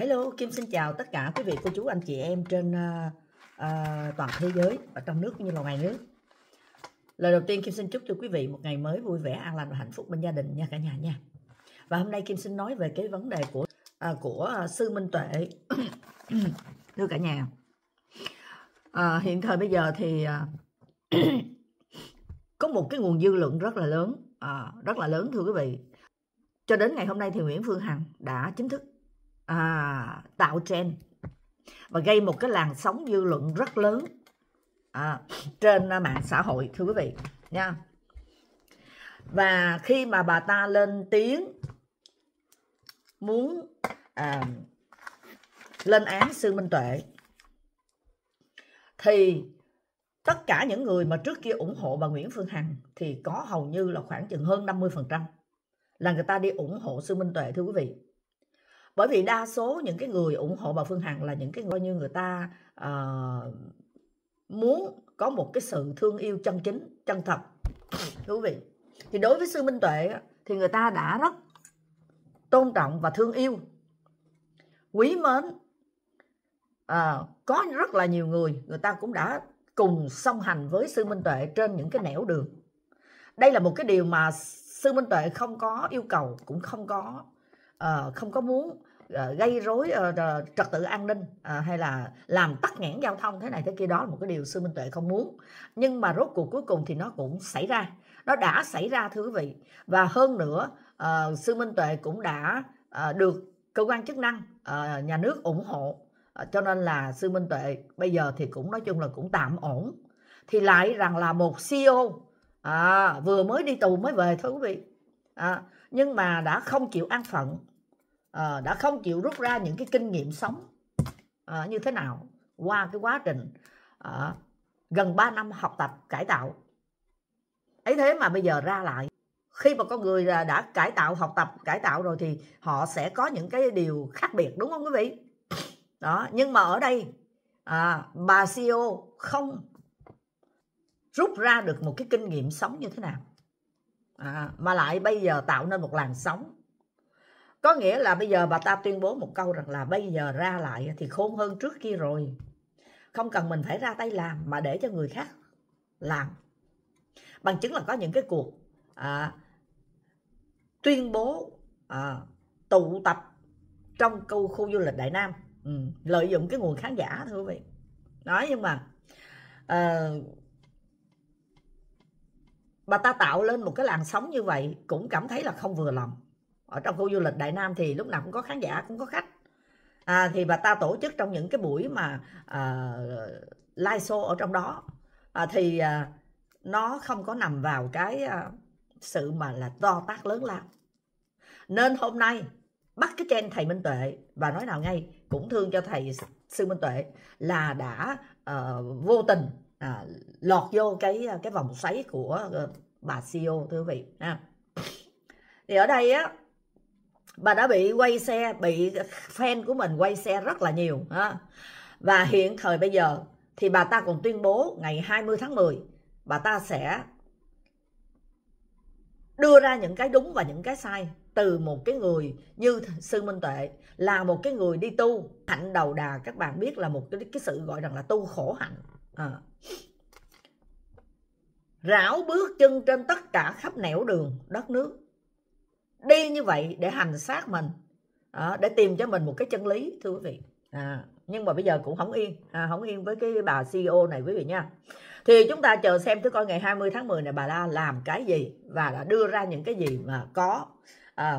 Hello, Kim xin chào tất cả quý vị cô chú anh chị em trên uh, uh, toàn thế giới và trong nước cũng như là ngoài nước. Lời đầu tiên Kim xin chúc cho quý vị một ngày mới vui vẻ, an lành và hạnh phúc bên gia đình nha cả nhà nha. Và hôm nay Kim xin nói về cái vấn đề của uh, của sư Minh Tuệ. Thưa cả nhà. Uh, hiện thời bây giờ thì uh, có một cái nguồn dư luận rất là lớn, uh, rất là lớn thưa quý vị. Cho đến ngày hôm nay thì Nguyễn Phương Hằng đã chính thức à, tạo trend và gây một cái làn sóng dư luận rất lớn à, trên à, mạng xã hội thưa quý vị nha và khi mà bà ta lên tiếng muốn à, lên án sư minh tuệ thì tất cả những người mà trước kia ủng hộ bà Nguyễn Phương Hằng thì có hầu như là khoảng chừng hơn 50% là người ta đi ủng hộ sư Minh Tuệ thưa quý vị bởi vì đa số những cái người ủng hộ bà phương hằng là những cái coi như người ta uh, muốn có một cái sự thương yêu chân chính chân thật thưa quý vị thì đối với sư minh tuệ thì người ta đã rất tôn trọng và thương yêu quý mến à, có rất là nhiều người người ta cũng đã cùng song hành với sư minh tuệ trên những cái nẻo đường đây là một cái điều mà sư minh tuệ không có yêu cầu cũng không có uh, không có muốn Ờ, gây rối ờ, trật tự an ninh ờ, hay là làm tắc nghẽn giao thông thế này thế kia đó là một cái điều sư minh tuệ không muốn nhưng mà rốt cuộc cuối cùng thì nó cũng xảy ra nó đã xảy ra thưa quý vị và hơn nữa sư minh tuệ cũng đã được cơ quan chức năng nhà nước ủng hộ cho nên là sư minh tuệ bây giờ thì cũng nói chung là cũng tạm ổn thì lại rằng là một CEO à, vừa mới đi tù mới về thưa quý vị à, nhưng mà đã không chịu an phận à, đã không chịu rút ra những cái kinh nghiệm sống à, như thế nào qua cái quá trình à, gần 3 năm học tập cải tạo ấy thế mà bây giờ ra lại khi mà con người đã cải tạo học tập cải tạo rồi thì họ sẽ có những cái điều khác biệt đúng không quý vị đó nhưng mà ở đây à, bà CEO không rút ra được một cái kinh nghiệm sống như thế nào à, mà lại bây giờ tạo nên một làn sóng có nghĩa là bây giờ bà ta tuyên bố một câu rằng là bây giờ ra lại thì khôn hơn trước kia rồi không cần mình phải ra tay làm mà để cho người khác làm bằng chứng là có những cái cuộc à, tuyên bố à, tụ tập trong câu khu du lịch đại nam ừ, lợi dụng cái nguồn khán giả thưa quý vị nói nhưng mà à, bà ta tạo lên một cái làn sóng như vậy cũng cảm thấy là không vừa lòng ở trong khu du lịch Đại Nam thì lúc nào cũng có khán giả cũng có khách à, thì bà ta tổ chức trong những cái buổi mà à, live show ở trong đó à, thì à, nó không có nằm vào cái à, sự mà là to tác lớn lao nên hôm nay bắt cái chen thầy Minh Tuệ và nói nào ngay cũng thương cho thầy sư Minh Tuệ là đã uh, vô tình uh, lọt vô cái à, cái vòng xoáy của uh, bà CEO thưa quý vị ha. Thì ở đây á bà đã bị quay xe bị fan của mình quay xe rất là nhiều ha. và hiện thời bây giờ thì bà ta còn tuyên bố ngày 20 tháng 10 bà ta sẽ đưa ra những cái đúng và những cái sai từ một cái người như sư minh tuệ là một cái người đi tu hạnh đầu đà các bạn biết là một cái, cái sự gọi rằng là tu khổ hạnh à. rảo bước chân trên tất cả khắp nẻo đường đất nước đi như vậy để hành xác mình đó, để tìm cho mình một cái chân lý thưa quý vị à, nhưng mà bây giờ cũng không yên à, không yên với cái bà CEO này quý vị nha thì chúng ta chờ xem thứ coi ngày 20 tháng 10 này bà đã làm cái gì và đã đưa ra những cái gì mà có à,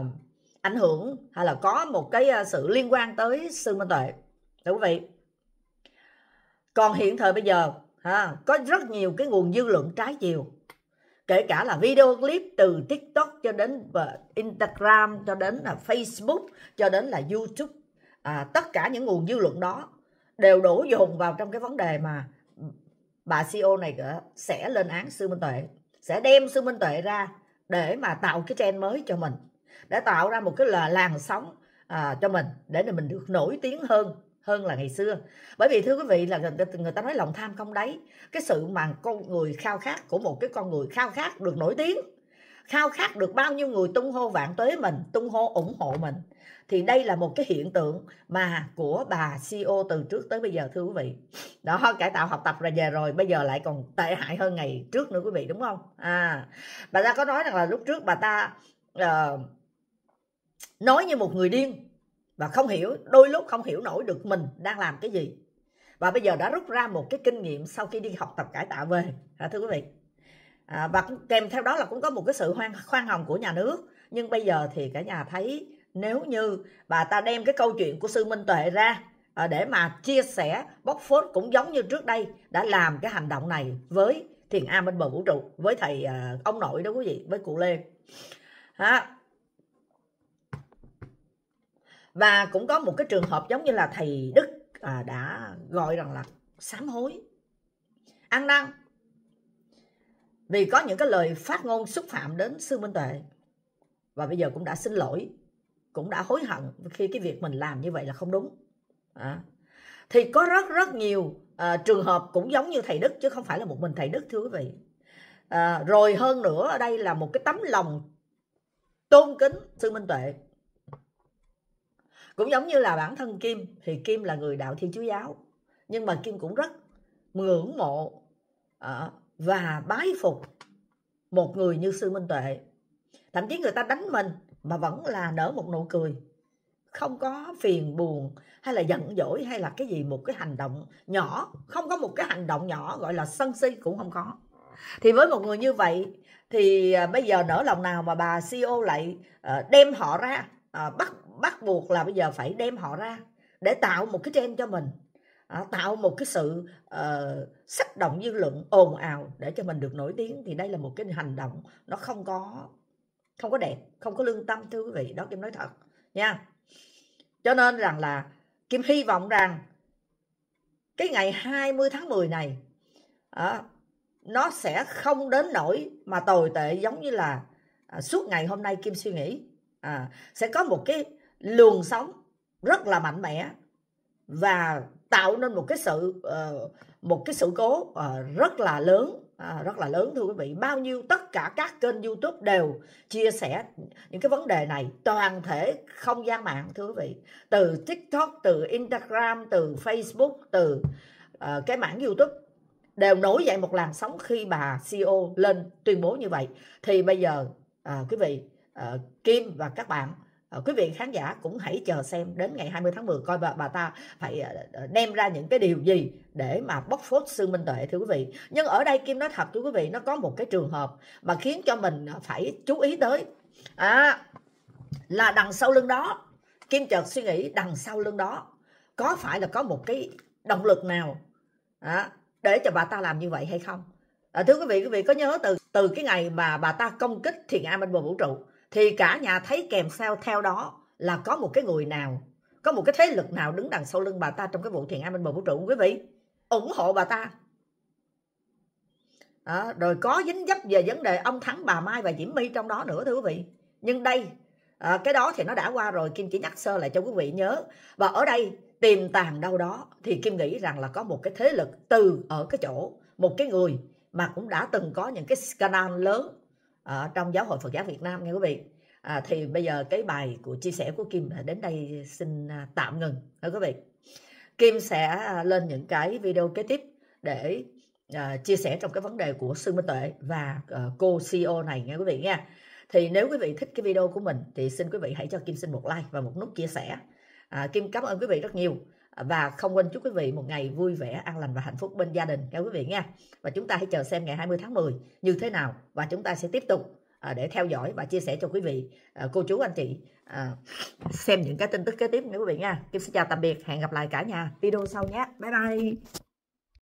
ảnh hưởng hay là có một cái à, sự liên quan tới sư minh tuệ thưa quý vị còn hiện thời bây giờ ha, có rất nhiều cái nguồn dư luận trái chiều kể cả là video clip từ tiktok cho đến instagram cho đến là facebook cho đến là youtube à, tất cả những nguồn dư luận đó đều đổ dồn vào trong cái vấn đề mà bà CEO này sẽ lên án sư Minh Tuệ sẽ đem sư Minh Tuệ ra để mà tạo cái trend mới cho mình để tạo ra một cái là làn sóng à, cho mình để mình được nổi tiếng hơn hơn là ngày xưa bởi vì thưa quý vị là người, ta nói lòng tham không đấy cái sự mà con người khao khát của một cái con người khao khát được nổi tiếng khao khát được bao nhiêu người tung hô vạn tuế mình tung hô ủng hộ mình thì đây là một cái hiện tượng mà của bà CEO từ trước tới bây giờ thưa quý vị đó cải tạo học tập ra về rồi bây giờ lại còn tệ hại hơn ngày trước nữa quý vị đúng không à bà ta có nói rằng là lúc trước bà ta uh, nói như một người điên và không hiểu đôi lúc không hiểu nổi được mình đang làm cái gì và bây giờ đã rút ra một cái kinh nghiệm sau khi đi học tập cải tạo về à, thưa quý vị à, và kèm theo đó là cũng có một cái sự hoan khoan hồng của nhà nước nhưng bây giờ thì cả nhà thấy nếu như bà ta đem cái câu chuyện của sư minh tuệ ra à, để mà chia sẻ bóc phốt cũng giống như trước đây đã làm cái hành động này với thiền a bên bờ vũ trụ với thầy à, ông nội đó quý vị với cụ lê à, và cũng có một cái trường hợp giống như là thầy đức à, đã gọi rằng là sám hối ăn năn vì có những cái lời phát ngôn xúc phạm đến sư minh tuệ và bây giờ cũng đã xin lỗi cũng đã hối hận khi cái việc mình làm như vậy là không đúng à. thì có rất rất nhiều à, trường hợp cũng giống như thầy đức chứ không phải là một mình thầy đức thưa quý vị à, rồi hơn nữa ở đây là một cái tấm lòng tôn kính sư minh tuệ cũng giống như là bản thân kim thì kim là người đạo thiên chúa giáo nhưng mà kim cũng rất ngưỡng mộ ờ, và bái phục một người như sư minh tuệ thậm chí người ta đánh mình mà vẫn là nở một nụ cười không có phiền buồn hay là giận dỗi hay là cái gì một cái hành động nhỏ không có một cái hành động nhỏ gọi là sân si cũng không có thì với một người như vậy thì ờ, bây giờ nở lòng nào mà bà CEO lại ờ, đem họ ra à, bắt bắt buộc là bây giờ phải đem họ ra để tạo một cái trend cho mình à, tạo một cái sự uh, động dư luận ồn ào để cho mình được nổi tiếng thì đây là một cái hành động nó không có không có đẹp không có lương tâm thưa quý vị đó kim nói thật nha cho nên rằng là kim hy vọng rằng cái ngày 20 tháng 10 này à, nó sẽ không đến nỗi mà tồi tệ giống như là à, suốt ngày hôm nay kim suy nghĩ à, sẽ có một cái luồng sóng rất là mạnh mẽ và tạo nên một cái sự ờ, một cái sự cố ờ, rất là lớn à, rất là lớn thưa quý vị bao nhiêu tất cả các kênh youtube đều chia sẻ những cái vấn đề này toàn thể không gian mạng thưa quý vị từ tiktok từ instagram từ facebook từ ờ, cái mảng youtube đều nổi dậy một làn sóng khi bà ceo lên tuyên bố như vậy thì bây giờ à, quý vị Ờ, Kim và các bạn ờ, quý vị khán giả cũng hãy chờ xem đến ngày 20 tháng 10 coi bà, bà ta phải ờ, đem ra những cái điều gì để mà bóc phốt sư minh tuệ thưa quý vị nhưng ở đây Kim nói thật thưa quý vị nó có một cái trường hợp mà khiến cho mình phải chú ý tới à, là đằng sau lưng đó Kim chợt suy nghĩ đằng sau lưng đó có phải là có một cái động lực nào à, để cho bà ta làm như vậy hay không à, thưa quý vị quý vị có nhớ từ từ cái ngày mà bà ta công kích thiền a minh bồ vũ trụ thì cả nhà thấy kèm sao theo đó là có một cái người nào có một cái thế lực nào đứng đằng sau lưng bà ta trong cái vụ thiền an bên bờ vũ trụ không quý vị ủng hộ bà ta đó, rồi có dính dấp về vấn đề ông thắng bà mai và diễm my trong đó nữa thưa quý vị nhưng đây à, cái đó thì nó đã qua rồi kim chỉ nhắc sơ lại cho quý vị nhớ và ở đây tiềm tàng đâu đó thì kim nghĩ rằng là có một cái thế lực từ ở cái chỗ một cái người mà cũng đã từng có những cái scandal lớn ở ờ, trong giáo hội Phật giáo Việt Nam nha quý vị à, thì bây giờ cái bài của chia sẻ của Kim đến đây xin à, tạm ngừng đó quý vị Kim sẽ à, lên những cái video kế tiếp để uh, chia sẻ trong cái vấn đề của sư Minh Tuệ và uh, cô CEO này nha quý vị nha thì nếu quý vị thích cái video của mình thì xin quý vị hãy cho Kim xin một like và một nút chia sẻ à, Kim cảm ơn quý vị rất nhiều và không quên chúc quý vị một ngày vui vẻ an lành và hạnh phúc bên gia đình các quý vị nha và chúng ta hãy chờ xem ngày 20 tháng 10 như thế nào và chúng ta sẽ tiếp tục à, để theo dõi và chia sẻ cho quý vị à, cô chú anh chị à, xem những cái tin tức kế tiếp nha quý vị nha Kim xin chào tạm biệt hẹn gặp lại cả nhà video sau nhé bye bye